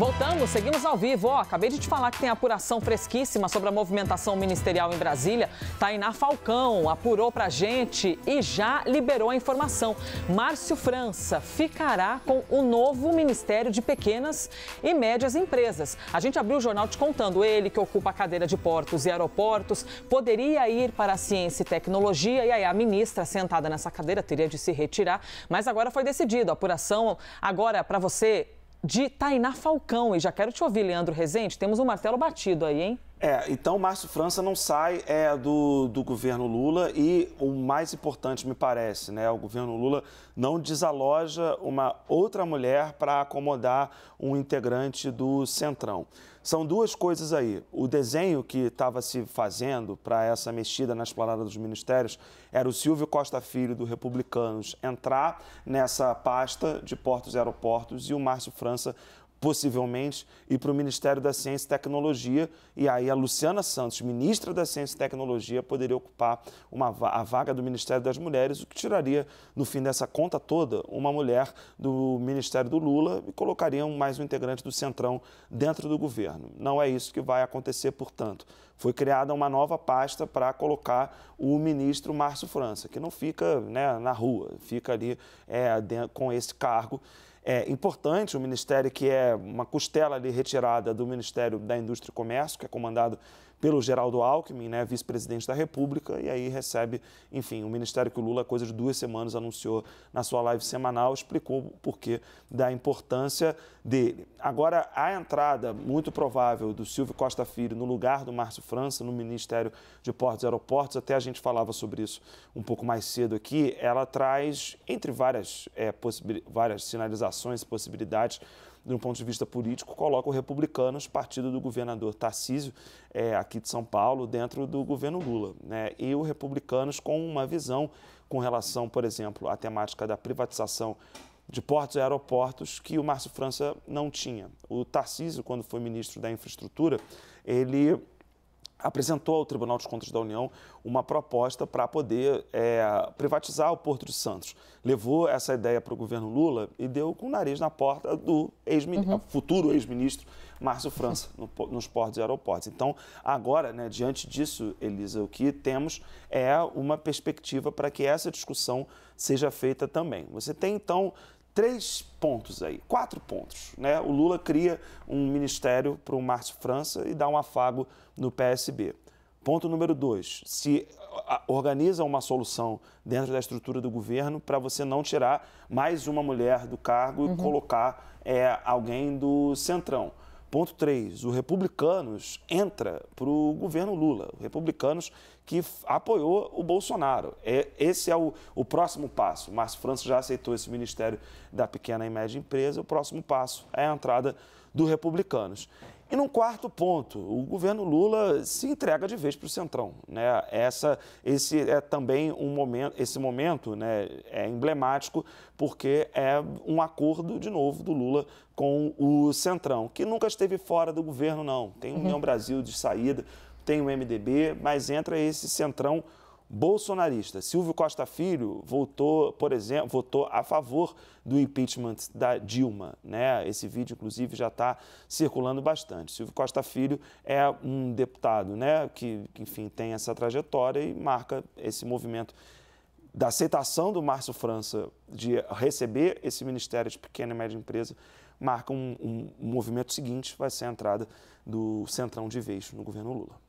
Voltamos, seguimos ao vivo. Ó, acabei de te falar que tem apuração fresquíssima sobre a movimentação ministerial em Brasília. Tainá Falcão apurou pra gente e já liberou a informação. Márcio França ficará com o novo Ministério de Pequenas e Médias Empresas. A gente abriu o jornal te contando, ele que ocupa a cadeira de portos e aeroportos, poderia ir para a ciência e tecnologia, e aí a ministra sentada nessa cadeira teria de se retirar, mas agora foi decidido. A apuração agora é para você de Tainá Falcão. E já quero te ouvir, Leandro Rezende. Temos um martelo batido aí, hein? É, então Márcio França não sai é, do, do governo Lula e o mais importante, me parece, né, o governo Lula não desaloja uma outra mulher para acomodar um integrante do Centrão. São duas coisas aí. O desenho que estava se fazendo para essa mexida na esplanada dos ministérios era o Silvio Costa Filho, do Republicanos, entrar nessa pasta de portos e aeroportos e o Márcio França possivelmente, e para o Ministério da Ciência e Tecnologia. E aí a Luciana Santos, ministra da Ciência e Tecnologia, poderia ocupar uma, a vaga do Ministério das Mulheres, o que tiraria, no fim dessa conta toda, uma mulher do Ministério do Lula e colocaria mais um integrante do Centrão dentro do governo. Não é isso que vai acontecer, portanto. Foi criada uma nova pasta para colocar o ministro Márcio França, que não fica né, na rua, fica ali é, com esse cargo é, importante, um ministério que é uma costela ali retirada do Ministério da Indústria e Comércio, que é comandado pelo Geraldo Alckmin, né, vice-presidente da República, e aí recebe, enfim, o um ministério que o Lula, coisa de duas semanas, anunciou na sua live semanal, explicou o porquê da importância dele. Agora, a entrada muito provável do Silvio Costa Filho no lugar do Márcio França, no Ministério de Portos e Aeroportos, até a gente falava sobre isso um pouco mais cedo aqui, ela traz, entre várias, é, várias sinalizações, e possibilidades do ponto de vista político, coloca o Republicanos, partido do governador Tarcísio, é, aqui de São Paulo, dentro do governo Lula. Né? E o Republicanos com uma visão com relação, por exemplo, à temática da privatização de portos e aeroportos que o Márcio França não tinha. O Tarcísio, quando foi ministro da Infraestrutura, ele apresentou ao Tribunal de Contas da União uma proposta para poder é, privatizar o Porto de Santos. Levou essa ideia para o governo Lula e deu com o nariz na porta do ex uhum. futuro ex-ministro Márcio França no, nos portos e aeroportos. Então, agora, né, diante disso, Elisa, o que temos é uma perspectiva para que essa discussão seja feita também. Você tem, então, três pontos aí, quatro pontos. Né? O Lula cria um ministério para o Márcio França e dá um afago no PSB. Ponto número dois: se organiza uma solução dentro da estrutura do governo para você não tirar mais uma mulher do cargo uhum. e colocar é, alguém do centrão. Ponto 3. O Republicanos entra para o governo Lula. O Republicanos que apoiou o Bolsonaro. É, esse é o, o próximo passo. O Márcio França já aceitou esse Ministério da Pequena e Média Empresa. O próximo passo é a entrada do Republicanos. E num quarto ponto, o governo Lula se entrega de vez para o Centrão. Né? Essa, esse é também um momento, esse momento né, é emblemático porque é um acordo, de novo, do Lula com o Centrão, que nunca esteve fora do governo, não. Tem o União uhum. Brasil de saída, tem o MDB, mas entra esse Centrão bolsonarista. Silvio Costa Filho votou, por exemplo, votou a favor do impeachment da Dilma. Né? Esse vídeo, inclusive, já está circulando bastante. Silvio Costa Filho é um deputado né, que, que, enfim, tem essa trajetória e marca esse movimento da aceitação do Márcio França de receber esse Ministério de Pequena e Média Empresa marca um, um, um movimento seguinte, vai ser a entrada do Centrão de vez no governo Lula.